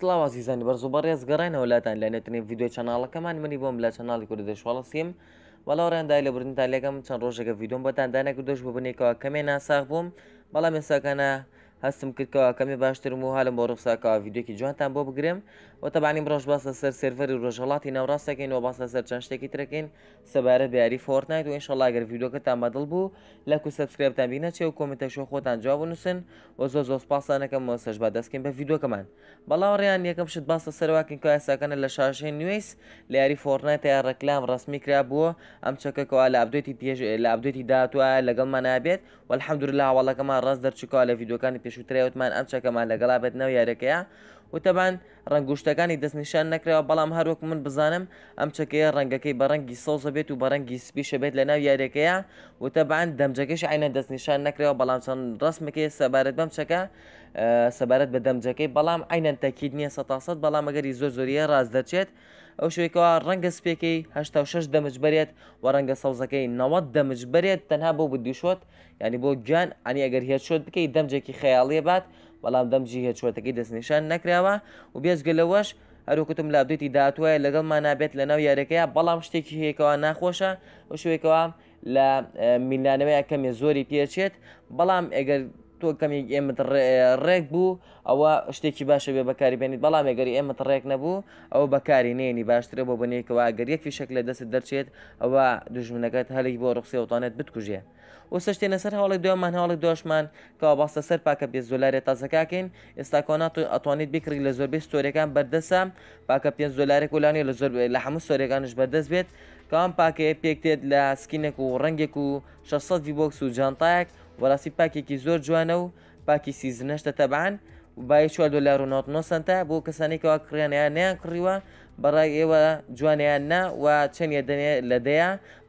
سلاوازی زانی بەرزوو بە ڕێز گەڕینەوە لاتان لەێنێتنی یددیو چناڵەکەمان منی بۆم لە چناڵی کورد دەشوڵەسییم وەڵاوڕێندای لە برن تا لێگەم چەند ڕۆژێکە یددیۆم بەتان دانەکردۆش ببنێکەوە کەمێ ناساغ بووم بەڵام ێساکەە هەستم کردەوە کەمی باشترم و هالم بۆ ڕوخساکەوە یددیوکی جوانتان بۆ بگرم و تەبانیم ڕۆژ باسە سەر سرڤەر و ڕۆژهڵاتی ناوڕاستەکەین و باسە سەر چەند شتێکی ترەکەین سەبارەت بیاری فۆرتنایت و ئینشەڵاگەر یددیوکەتان مەدڵ بوو لەک و سبسکرێبتان بینەچێ و کۆمنتەشۆ خۆتان جواب نووسن و زۆ زۆ پاسانەکەم مۆسەش با دەستکەین بە یددیوکەمان بەڵاو ڕیان یەکەم شت باسە سەرواکن کە ئاساکەنە لە شارژێن نوێیس لە یاری فۆرنایت یا ڕەکلام ڕسمی کرا بووە ئەم چەکەکەوە لە ئابدێتی پێش لە ئابدێتی داهاتوە لەگەڵمان نابێت و الحەمدور لاوەڵەکەمان ڕاست دەرچکەوە لە یددیوەکانی پێشوترایوتمان ئەم چەکەمان لەگەڵا بێت ناو یارەکەیە وتەبان ڕنگگوشتەکانی دەستنیشان نەکرەوە بەڵام هەروک من بزانم ئەم چەکەیە ڕەنگەکەی بە ڕەنگی سەوزە بێت و بە ڕەنگی سپیشە بێت لە ناو یارەکەیە وتەبان دەمجەکەش عینە دەستنیشان نەکرەوە بەڵام چەند ڕستمەکەی سەبارەت بەم چەکە سەبارەت بە دەمجەکەی بەڵام عینەن تەکیید نییە سە بەڵام ئەگەری زۆر زۆریە ڕاز دەچێت. ئەو شوێکەوە ڕەنگە سپێکەی هشتا شش دەمج بێت و ڕەنگە سەوزەکەی نەوەت دەمج بێت تەنها بۆ بدوشوت ینی بۆ گیان ئەنی ئەگەر هێرشۆت بکەی دەمجێکی خەیاڵیە بات بەڵام دەمجی هێچوەتەکەی دەستنیشان نکراوە و بێزگەلەوەش هەروکتم لابدوێتی دااتوە لەگەڵمان نابێت لە ناو یارەکەیە بەڵام شتێکی هەیەکەوە ناخۆشە و شوێکەوە لە میلانەوەی کەمێ زۆری پێچێت بەڵام ئەگەر تۆ کەمی ئێمەت ڕێک بوو ئەوە شتێکی باشە بێ بەکاری بێنیت بەڵام ێگەری ئێمەت ڕێک نەبوو ئەو بەکاری نێنی باشترە بۆ بنێکەوە گەریەکی شک لە دەست دەرچێت ئەوە دژمنەکەت هەلێک بۆ ڕخسی وتوانێت بتکوژێ وسە شتێنە سەر هەوڵی دومان هەوڵی دۆشمان کەوا باستە سەر پاکە پێ زۆلارێت تازەکاکەین ئێستا کۆنات ئەتوانیت بیکری لە زۆربەی سۆرەکان بەردەسە پاکە پێ زۆلارێک ولانی لە زۆر لە هەموو سۆرەکانش بەردەست بێت کام پاکەیە پێکتێت لە سکینێک و ڕنگێک و 600 ڤیبۆکس و جانتایەک وەڕاستی پاکێکی زۆر جوانە و پاکی سیزنەشتە تەبان و باە چوار دلار و 99 سنتە بۆ کەسانێکەوە کڕیانیان نیان کڕیوە بەڕای ئێوە جوانیان نا و چەندە دەنێ لە دەیە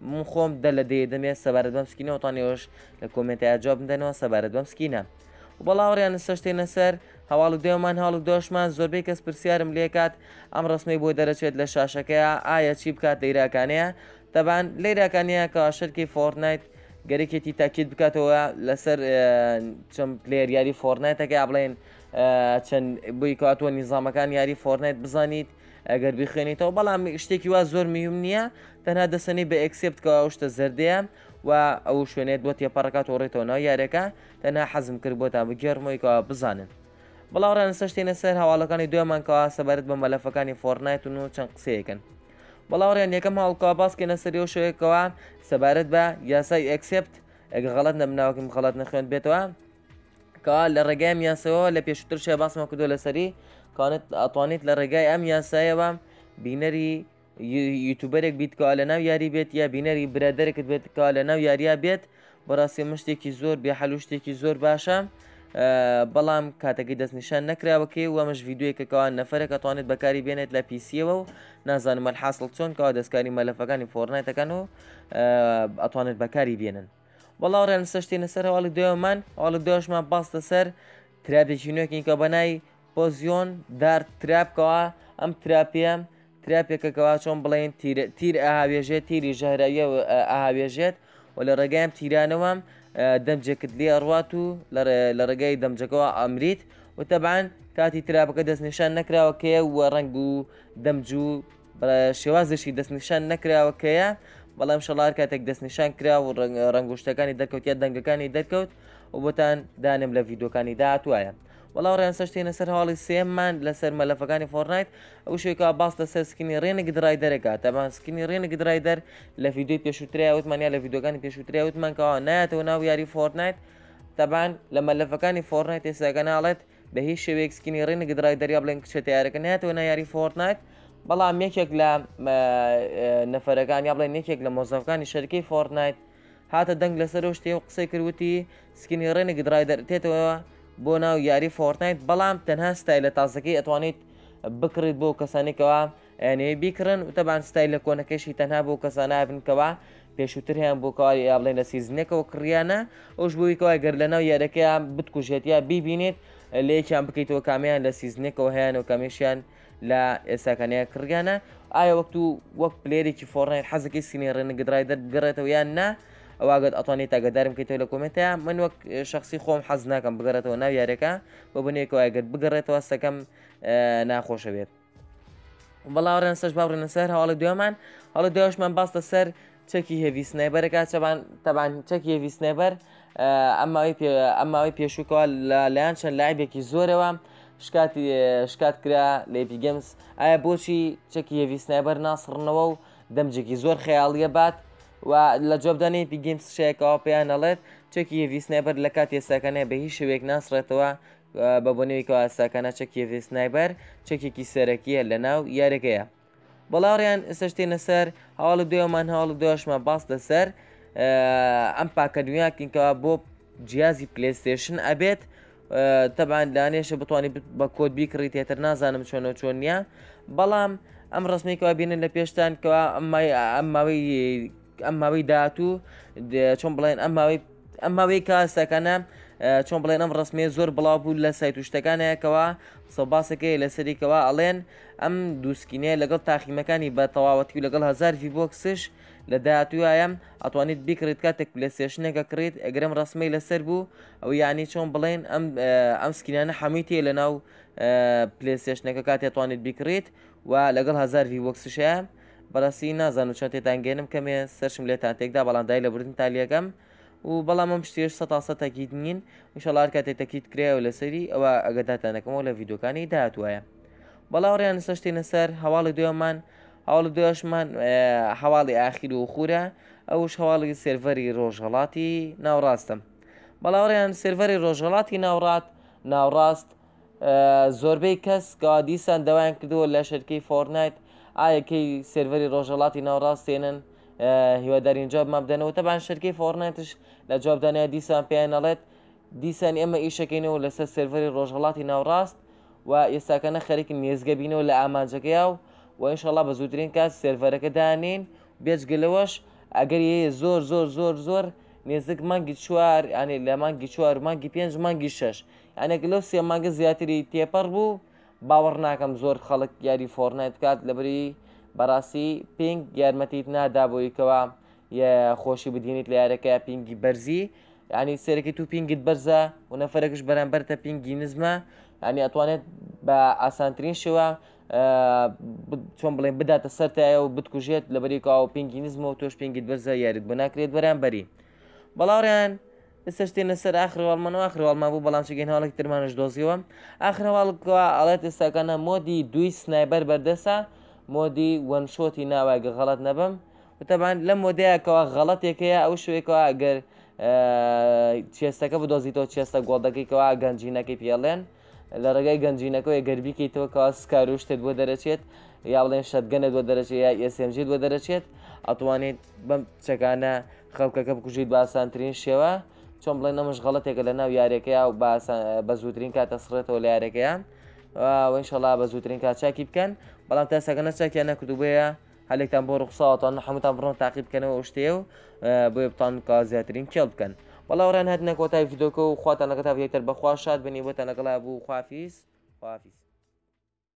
من خۆم دە لە دێ دەمێت سەبارەت بەم سکینەوە تانیۆش لە کۆمنتیا جواب بدەنەوە سەبارەت بەم سکینە. بەڵاوڕیان سەشتێنە سەر هەواڵ و دێومان هاڵ و دۆشمان زۆربەی کەس پرسیارم لێکات ئەم ڕستمی بۆ دەرەچێت لە شاشەکەیە ئایا چی بکات لەیراکانەیە دەبان لەیراکانەیە کە شەرکی فۆرنیت گەرەێکی تاکیت بکاتەوە لەسەر چەند پلێر یاری فۆرنایتەکە بڵێن چەند بووی کاتوە نیزامەکان یاری فۆرنایت بزانیت ئەگەر بخوێنیتەوە بەڵام شتێکی وا زۆر میوم نییە تەنها دەسەنی بە ئەکسپتکەوە شتە زردەیە و ئەو شوێنێت بۆ تێپەڕەکە تۆڕێتەوە ناو یارەکە تەنها حەزم کرد بۆ تا بگەرمەوەیکەوە بزانن. بەڵاوڕان سەشتێنە سەر هەواڵەکانی دوێمانکەوە سەبارەت بە مەلەفەکانی فۆرنایت و چەند قسەیەکەن. بەڵاوڕێن یەکەم هەڵکە باسکەێنە سەری و شوەیەکەوە سەبارەت بە یاسای ئەکسپت ئەگە غەڵەت نەمناوکم خەڵات نەخوێن بێتەوە کە لە ڕێگای یاسەوە لە پێشتر شێ باسمە کردو لەسەری کانت ئەتوانیت لە ڕێگای ئەم یاسایەوە بینەری یوتوبەرێک بیتکە لە ناو یاری بێت یا بینەری برادێکت بێتکە لە ناو یاریا بێت بەڕاستی مشتێکی زۆر بێ حەلوشتێکی زۆر باشە. بەڵام کاتەکەی دەستنیشان نەکراوەکەی وەمەش یددیوەکەکەوان نەفرەکە توانێت بەکاری بێنێت لە پیسیەوە و نازانمە حاصل چۆنکەوە دەستکاری مەلەفەکانی فۆرنایتەکان و ئەتوانێت بەکاری بێنن بەڵاو ڕێن سەشتێنە سەر هەواڵی دوێمان هەواڵی دۆشمان باستە سەر تراپێکی نوێکینکە بەنای پۆزیۆن دار تراپکەوە ئەم تراپیم تراپێکەکەوا چۆن بڵێن تیر ئاهاوێژێت تیری ژەهراویە ئاهاوێژێت و لە ڕێگەیم تیرانەوەم دەمجێکت لێ ئەڕوات و لە ڕێگەی دەمجەکەەوە ئەمریت و تەبان کاتی ترابەکە دەستنیشان نکراوەکەیە و ڕنگ و دەمجوو شێوازشی دەستنیشان نکراوەکەیە بەڵام شەڵار کاتێک دەستنیشان کرا و ڕنگشتەکانی دەکەوت یا دەنگەکانی دەکەوت و بۆتان دانم لە ڤیددیوەکانی داهاتوایە. وەڵاو ڕێنسەشتێنە سەر هاڵی سێمان لەسەر مەلەفەکانی فۆرنایت ئەو شوێکا باس لەسەر سکینی ڕێنێک درای دەرەکات ئەمان سکینی ڕێنێک درای دەر لە یددیوی پێشوتریا وتمانیا لە یددیوگانی پێشوتریا وتمانکەەوە نایەتەوە ناو یاری فۆرنایت تەبان لە مەلەفەکانی فۆرنایت ێساگەناڵێت بە هیچ شێوەیەک سکینی ڕێنێک درای دەریا بڵێن کچە تیارەکە نایەتەوە نایاری فۆرنایت بەڵام یەکێک لە نەفەرەکان یا بڵێن یەکێک لە مۆزەفەکانی شەرکی فۆرنایت هاتە دەنگ لەسەر شتێ و قسەی کردوتی سکینی ڕێنێک درای دەرتێتەوە بۆ ناو یاری فۆرتنیت بەڵام تەنها ستایل لە تازەکەی ئەتوانیت بکرێت بۆ کەسانێکەوە ئەێ بیکردن وتەبان ستایل لە کۆنەکەشی تەنها بۆ کەسانابنکەوە پێشووتر هیان بۆ کاری یاڵێن لە سیزنەکەەوە کڕیانە ئەوش بوویکەوە گەر لە ناو یارەکەیان بتکوژێتیا بیبینێت لێکیان بکەیتەوە کامیان لە سیزنەکەەوە هیان و کامیشیان لە ئێساکانەیە کڕگانە ئایا وەکتو وەک پلێرێکی فۆڕێن حەزەکەی سینێ ڕێنە گدرای دەگەڕێتەوە یان نا ئەوواگەت ئەتوانێت تاگەدارم کەیتەوە لە کمنتەیە من وەک شخصی خۆم حەز ناکەم بگەڕێتەوە ناو یارەکە بۆ بنێکەوەگەت بگەڕێتەوە سەکەم ناخۆشە بێت بەڵاوڕێن سەش باڕێنە سەر هەواڵە دوێمان هەڵە دوێشمان باستە سەر چەکی هێوی سنەبەرەکە چەبان تەبان چەکی هێوی سنەبەر ئەماوەی پێشووکەوە لەلایەن چەند لایبێکی زۆرەوە شکاتی شکات کرا لێپی گەمس ئایا بۆچی چەکی هێوی سنەبەر ناسڕنەوە و دەمجێکی زۆر خەیاڵیە بات و لە جۆبدانێتی گیمس شەیەەوە پێیان ئەڵێت چێکی ویسنایبەر لە کات ێساکەنێ بە هیچ شوێک ناسڕێتەوە بە بۆنەوەیکەوە ئاساکانە چەکی ویسنایبەر چەکێکی سەرەکیە لە ناو یارەکەیە بەڵاوڕیان سشتێنە سەر هەواڵ دوێمان هەواڵ دۆشمە باس دەسەر ئەم پاکەدویاکینکەوە بۆ جیازی پلستێشن ئەبێت تەبان دانێشە بتوانانی بە کۆت بیکڕی تێتر نازانم چۆنە چۆن نیە بەڵام ئەم ڕستمیکەوە بینن لە پێشتان کەوا ئەم ماوەی ئەم ماوەی داهاتوو چۆن بڵێن ئەماوەی ئەماوەی کاسەکەنە چۆن بڵێن ئەم ڕسمێ زۆر بڵاو بوو لە سایت و شتەکانەیەکەوە سەباسەکەی لە سەریکەوە ئەڵێن ئەم دووسکینێ لەگەڵ تاخیمەکانی بە تەواوەتی و لەگەڵ هزار ڤیبۆکسش لە داهاتوایەم ئەتوانیت بیکرێت کاتێک لە سێشنێکە کڕیت ئەگرم ڕسمەی لەسەر بوو ئەو یانی چۆن بڵێن ئەم ئەم سکینانە هەمووی تێ لە ناو پلێسێشنەکە کاتێتوانیت بیکرێت و لەگەڵ هزار ڤیبۆکسشەیە بەڕاستی نازان و چۆن تێدانگەێنم کەمێ سەرشم لێتان تێکدا بەڵاندای لە بردن تالیەکەم و بەڵام ئەم شتێش سە تەکیید نین وشەڵار کاتێک تەکیید کرایەوە لەسەری ئەوە ئەگەداتانەکەمەوە لە ڤیددیوکانی داهاتوایە بەڵاوڕیان سەشتێنە سەر هەواڵی دوێمان هەواڵ دوێشمان هەواڵی ئاخیر و خوورە ئەوش هەواڵی سێڤەری ڕۆژهڵاتی ناوڕاستم بەڵاوڕیان سێڤەری ڕۆژهڵاتی ناوڕات ناوڕاست زۆربەی کەس گادیسان دەوایان کردووە لە شەرکی فۆرنایت ئایەکەی سێڤری ڕۆژەڵاتی ناوڕاستێنن هیوادارین جاب مابدەنەوە تەبان شەرکی فۆرنێتش لە جوابدانە دیسان پێیان نەڵێت دیسان ئێمە ئیشەکەینەوە لەسەر سێڤری ڕۆژهڵاتی ناوڕاست و ئێستاکەنە خەرێکی نێزگەبینەوە لە ئامانجەکەیا و و ئینشەڵا بە زووترین کات سێڤەرەکە دانین بێجگلەوەش ئەگەر ەیە زۆر زۆر زۆر زۆر نێزک مانگی چوار ئەنی لە مانگی چوار مانگی پێنج مانگی شەش ئەنێک لەو سێ مانگە زیاتری تێپەڕ بوو باوەڕ ناکەم زۆر خەڵک یاری فۆرنایت بکات لەبری بەڕاستی پێنگ یارمەتیت نادابۆیکەوە خۆشی بدینیت لە یارەکە پینگی بەرزی ینی سەرەکی تو پینگت بەرزە و نەفرەکەش بەرامبەر تە پینگی نزمە ینی ئەتوانێت بە ئاسانترین شوە چۆن بڵێن بداتە سەرتایە و بتکوژێت لە بەریکا و پینگی نزمە و تۆش پینگیت بەرزە یاریت بۆ ناکرێت بەرامبەری بەڵاوڕیان ئستا شتێنە سەر ئاخرواڵمان و ئاخرواڵما بوو بەڵام شگەین هاڵێک ترمانش دۆزیەوە ئاخرەواڵکەوە ئەڵێت ئێستاکانە مۆدی دوی سنایبەر بەردەسا مۆدی وەنشۆتی ناوایگە غەڵەت نەبم وتەبان لە مۆدەیەکەوە غەڵەتێکەیە ئەو شوێکەوە ئەگەر چێستەکە بدۆزیتەوە چێستە گۆڵدەکەیکەوە گەنجینەکەی پێڵێن لە ڕێگای گەنجینەکەی گەربیکەیتەوەکەوە سکاروشتێت بۆ دەرەچێت یا بڵێن شەتگەنت بۆ دەرەچێت یا ئسMG بۆ دەرەچێت ئەتوانێت بەم چەکانە خەڵکەکە بکوژیت باسانترین شێوە. چۆن بڵێ نەمەش غەڵەتێکە لە ناو یاریەکەی و بە زووترین کاتە سڕێتەوە لە یاریەکەیان وەنشەڵا بە زووترین کاتچاکی بکەن بەڵام تا سەگەنە چاکیان نەکردوبەیە هەلێکتان بۆ ڕوخساوەتان هەمووتان بڕۆن تاقیب بکەنەوە شتێ و بۆ بتان کا زیاترین کێڵ بکەن بەڵاوڕان هەت نەکۆتای یددیوکە و خواتان لەگەتا یەکتر بەخوا شاد بنی بۆتە لەگەڵا بوو خوافیس خوافیس